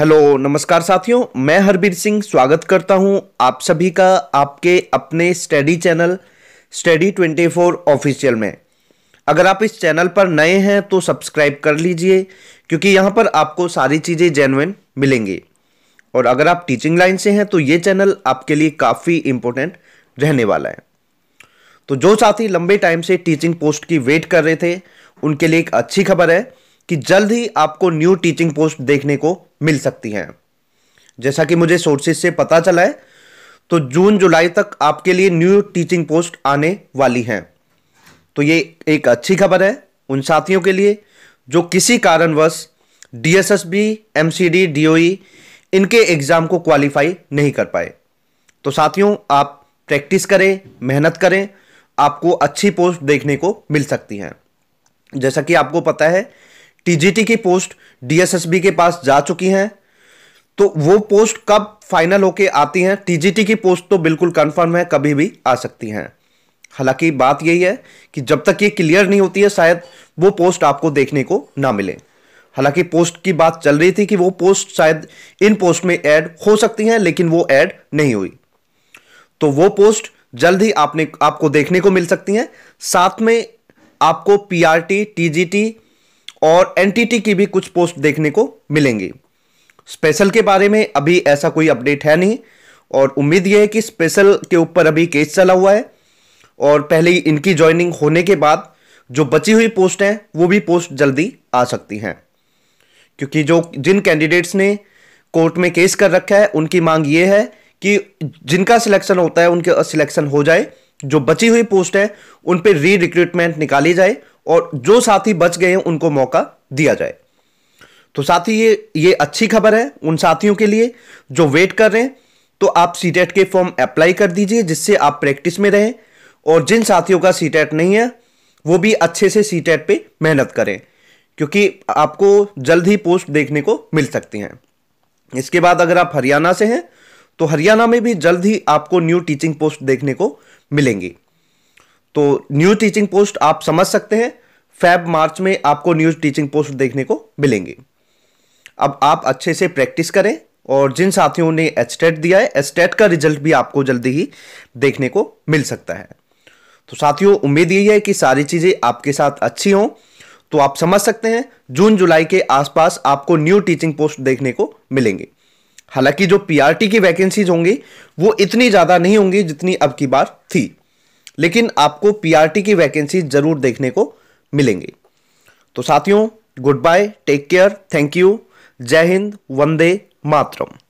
hello नमस्कार साथियों मैं हरबीर सिंह स्वागत करता हूं आप सभी का आपके अपने स्टडी चैनल स्टडी 24 ऑफिशियल में अगर आप इस चैनल पर नए हैं तो सब्सक्राइब कर लीजिए क्योंकि यहां पर आपको सारी चीज़ें जेनविन मिलेंगी और अगर आप टीचिंग लाइन से हैं तो ये चैनल आपके लिए काफ़ी इम्पोर्टेंट रहने वाला है तो जो साथी लंबे टाइम से टीचिंग पोस्ट की वेट कर रहे थे उनके लिए एक अच्छी खबर है कि जल्द ही आपको न्यू टीचिंग पोस्ट देखने को मिल सकती हैं जैसा कि मुझे सोर्सेज से पता चला है तो जून जुलाई तक आपके लिए न्यू टीचिंग पोस्ट आने वाली हैं तो ये एक अच्छी खबर है उन साथियों के लिए जो किसी कारणवश DSSB MCD S B M इनके एग्ज़ाम को क्वालिफाई नहीं कर पाए तो साथियों आप प्रैक्टिस करें मेहनत करें आपको अच्छी पोस्ट देखने को मिल सकती हैं जैसा कि आपको पता है टीजीटी की पोस्ट डीएसएसबी के पास जा चुकी हैं तो वो पोस्ट कब फाइनल होके आती हैं टीजीटी की पोस्ट तो बिल्कुल कंफर्म है कभी भी आ सकती हैं हालांकि बात यही है कि जब तक ये क्लियर नहीं होती है शायद वो पोस्ट आपको देखने को ना मिले हालांकि पोस्ट की बात चल रही थी कि वो पोस्ट शायद इन पोस्ट में ऐड हो सकती हैं लेकिन वो ऐड नहीं हुई तो वो पोस्ट जल्द ही आपने आपको देखने को मिल सकती हैं साथ में आपको पीआरटी टीजीटी और एनटीटी की भी कुछ पोस्ट देखने को मिलेंगी स्पेशल के बारे में अभी ऐसा कोई अपडेट है नहीं और उम्मीद यह है कि स्पेशल के ऊपर अभी केस चला हुआ है और पहले ही इनकी ज्वाइनिंग होने के बाद जो बची हुई पोस्ट हैं वो भी पोस्ट जल्दी आ सकती हैं क्योंकि जो जिन कैंडिडेट्स ने कोर्ट में केस कर रखा है उनकी मांग ये है कि जिनका सिलेक्शन होता है उनके सिलेक्शन हो जाए जो बची हुई पोस्ट है उन पर री रिक्रूटमेंट निकाली जाए और जो साथी बच गए हैं उनको मौका दिया जाए तो साथी ये ये अच्छी खबर है उन साथियों के लिए जो वेट कर रहे हैं तो आप सी के फॉर्म अप्लाई कर दीजिए जिससे आप प्रैक्टिस में रहें और जिन साथियों का सी नहीं है वो भी अच्छे से सी टेट मेहनत करें क्योंकि आपको जल्द ही पोस्ट देखने को मिल सकती हैं इसके बाद अगर आप हरियाणा से हैं तो हरियाणा में भी जल्द ही आपको न्यू टीचिंग पोस्ट देखने को मिलेंगी तो न्यू टीचिंग पोस्ट आप समझ सकते हैं फैब मार्च में आपको न्यू टीचिंग पोस्ट देखने को मिलेंगी अब आप अच्छे से प्रैक्टिस करें और जिन साथियों ने एस्टेट दिया है एस्टेट का रिजल्ट भी आपको जल्दी ही देखने को मिल सकता है तो साथियों उम्मीद यही है कि सारी चीज़ें आपके साथ अच्छी हों तो आप समझ सकते हैं जून जुलाई के आसपास आपको न्यू टीचिंग पोस्ट देखने को मिलेंगे हालांकि जो पीआरटी की वैकेंसीज होंगी वो इतनी ज़्यादा नहीं होंगी जितनी अब की बार थी लेकिन आपको पीआरटी की वैकेंसी जरूर देखने को मिलेंगी तो साथियों good bye take care thank you जय हिंद वंदे मातरम